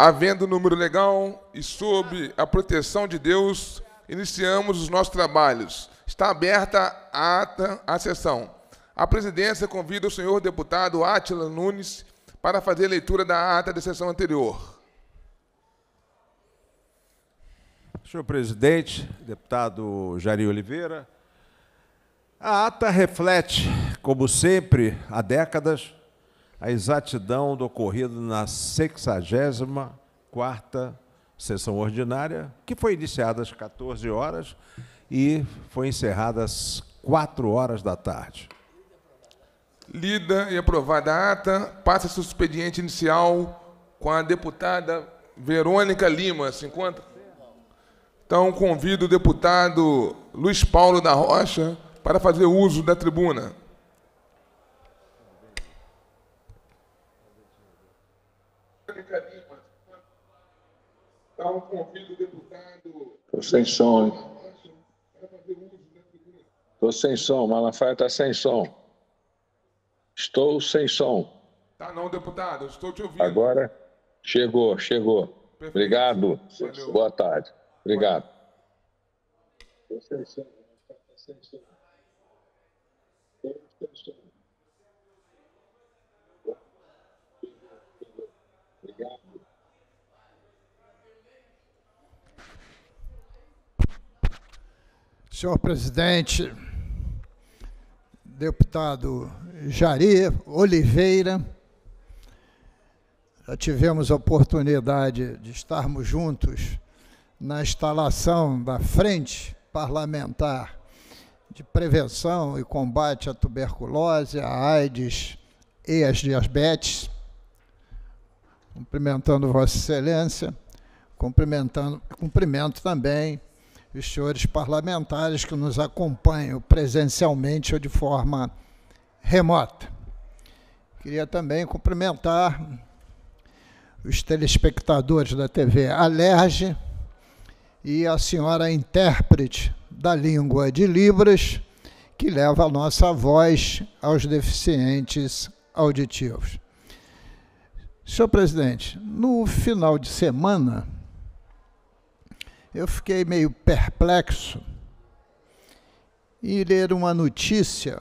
havendo um número legal e sob a proteção de Deus, iniciamos os nossos trabalhos. Está aberta a ata, à sessão. A presidência convida o senhor deputado Átila Nunes para fazer a leitura da ata da sessão anterior. Senhor presidente, deputado Jair Oliveira, a ata reflete, como sempre, há décadas, a exatidão do ocorrido na 64ª sessão ordinária, que foi iniciada às 14 horas e foi encerrada às 4 horas da tarde. Lida e aprovada a ata, passa-se o expediente inicial com a deputada Verônica Lima. Se encontra? Então, convido o deputado Luiz Paulo da Rocha para fazer uso da tribuna. Então, tá convido o deputado. Estou sem som, hein? Estou né, sem som, Malafaia está sem som. Estou sem som. Tá não, deputado, estou te ouvindo. Agora chegou, chegou. Perfeito. Obrigado. Valeu. Boa tarde. Obrigado. Tá Obrigado. Senhor presidente, deputado Jari Oliveira, já tivemos a oportunidade de estarmos juntos na instalação da Frente Parlamentar de Prevenção e Combate à Tuberculose, à AIDS e às Diabetes. Cumprimentando Vossa Excelência, cumprimentando, cumprimento também os senhores parlamentares que nos acompanham presencialmente ou de forma remota. Queria também cumprimentar os telespectadores da TV Alerge e a senhora intérprete da língua de Libras, que leva a nossa voz aos deficientes auditivos. Senhor presidente, no final de semana, eu fiquei meio perplexo em ler uma notícia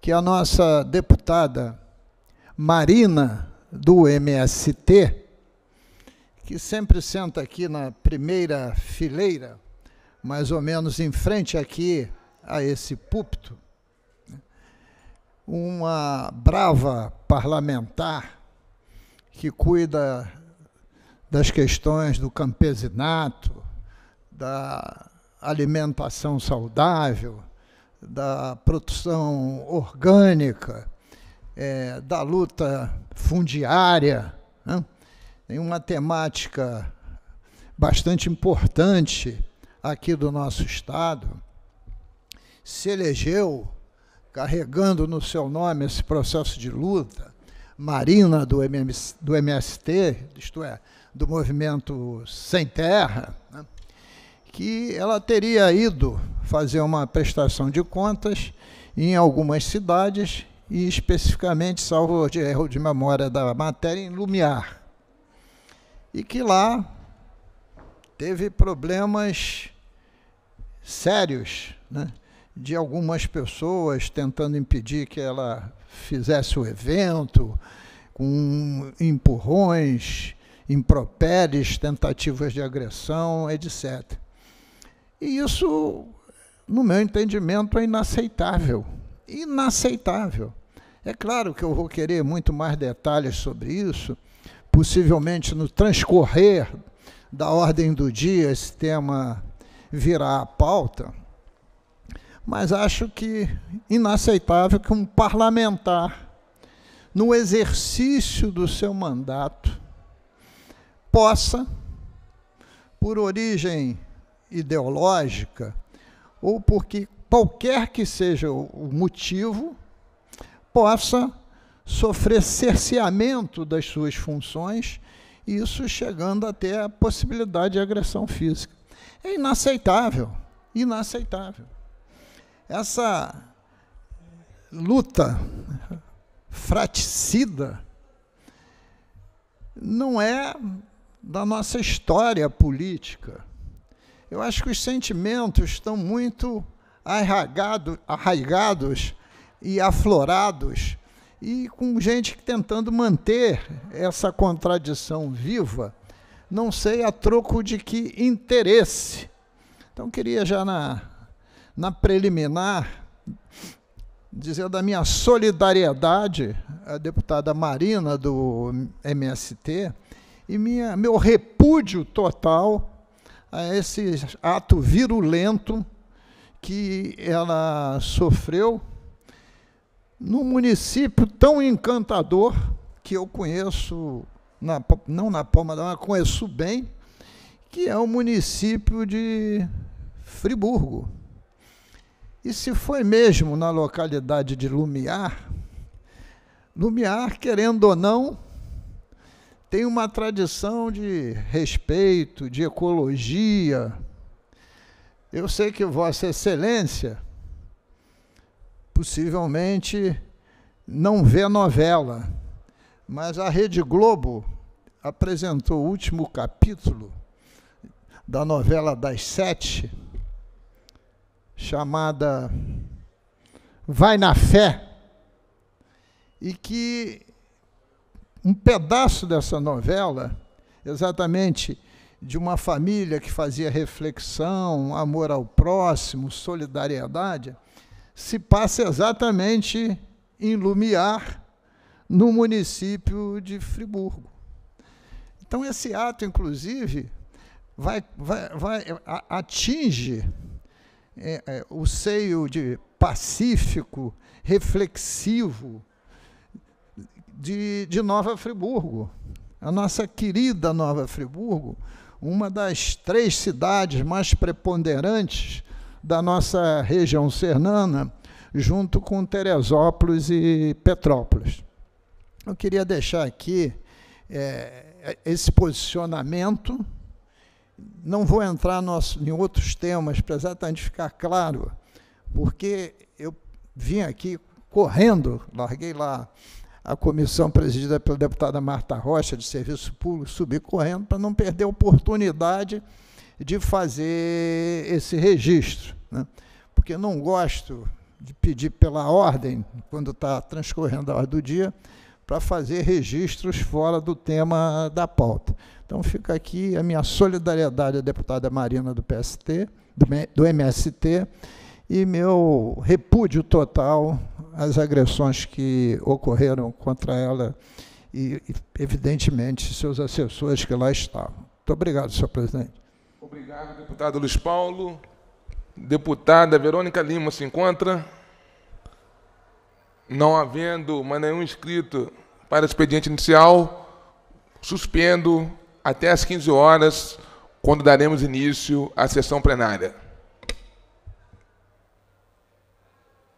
que a nossa deputada Marina do MST, que sempre senta aqui na primeira fileira, mais ou menos em frente aqui a esse púlpito, uma brava parlamentar que cuida das questões do campesinato, da alimentação saudável, da produção orgânica, é, da luta fundiária. Né? uma temática bastante importante aqui do nosso Estado. Se elegeu carregando no seu nome esse processo de luta Marina do, MMS, do MST, isto é, do movimento Sem Terra, né, que ela teria ido fazer uma prestação de contas em algumas cidades, e especificamente, salvo de erro de memória da matéria, em Lumiar. E que lá teve problemas sérios, né? de algumas pessoas tentando impedir que ela fizesse o evento, com empurrões, impropérios, tentativas de agressão, etc. E isso, no meu entendimento, é inaceitável. Inaceitável. É claro que eu vou querer muito mais detalhes sobre isso, possivelmente no transcorrer da ordem do dia, esse tema virá à pauta mas acho que inaceitável que um parlamentar, no exercício do seu mandato, possa, por origem ideológica, ou porque qualquer que seja o motivo, possa sofrer cerceamento das suas funções, isso chegando até a possibilidade de agressão física. É inaceitável, inaceitável essa luta fraticida não é da nossa história política. Eu acho que os sentimentos estão muito arraigado, arraigados e aflorados, e com gente tentando manter essa contradição viva, não sei a troco de que interesse. Então, queria já na na preliminar, dizer da minha solidariedade à deputada Marina do MST e minha, meu repúdio total a esse ato virulento que ela sofreu num município tão encantador que eu conheço, na, não na palma da mão, conheço bem, que é o município de Friburgo. E se foi mesmo na localidade de Lumiar, Lumiar, querendo ou não, tem uma tradição de respeito, de ecologia. Eu sei que Vossa Excelência possivelmente não vê novela, mas a Rede Globo apresentou o último capítulo da novela das sete chamada Vai na Fé, e que um pedaço dessa novela, exatamente de uma família que fazia reflexão, amor ao próximo, solidariedade, se passa exatamente em Lumiar, no município de Friburgo. Então, esse ato, inclusive, vai, vai, vai atinge é, é, o seio de pacífico, reflexivo de, de Nova Friburgo, a nossa querida Nova Friburgo, uma das três cidades mais preponderantes da nossa região serrana, junto com Teresópolis e Petrópolis. Eu queria deixar aqui é, esse posicionamento não vou entrar em outros temas para exatamente ficar claro, porque eu vim aqui correndo, larguei lá a comissão presidida pela deputada Marta Rocha de Serviço Público, subi correndo para não perder a oportunidade de fazer esse registro. Né? Porque não gosto de pedir pela ordem, quando está transcorrendo a hora do dia, para fazer registros fora do tema da pauta. Então fica aqui a minha solidariedade à deputada Marina do PST, do MST, e meu repúdio total às agressões que ocorreram contra ela e, evidentemente, seus assessores que lá estavam. Muito obrigado, senhor presidente. Obrigado, deputado Luiz Paulo. Deputada Verônica Lima se encontra. Não havendo mais nenhum inscrito para o expediente inicial, suspendo até às 15 horas, quando daremos início à sessão plenária.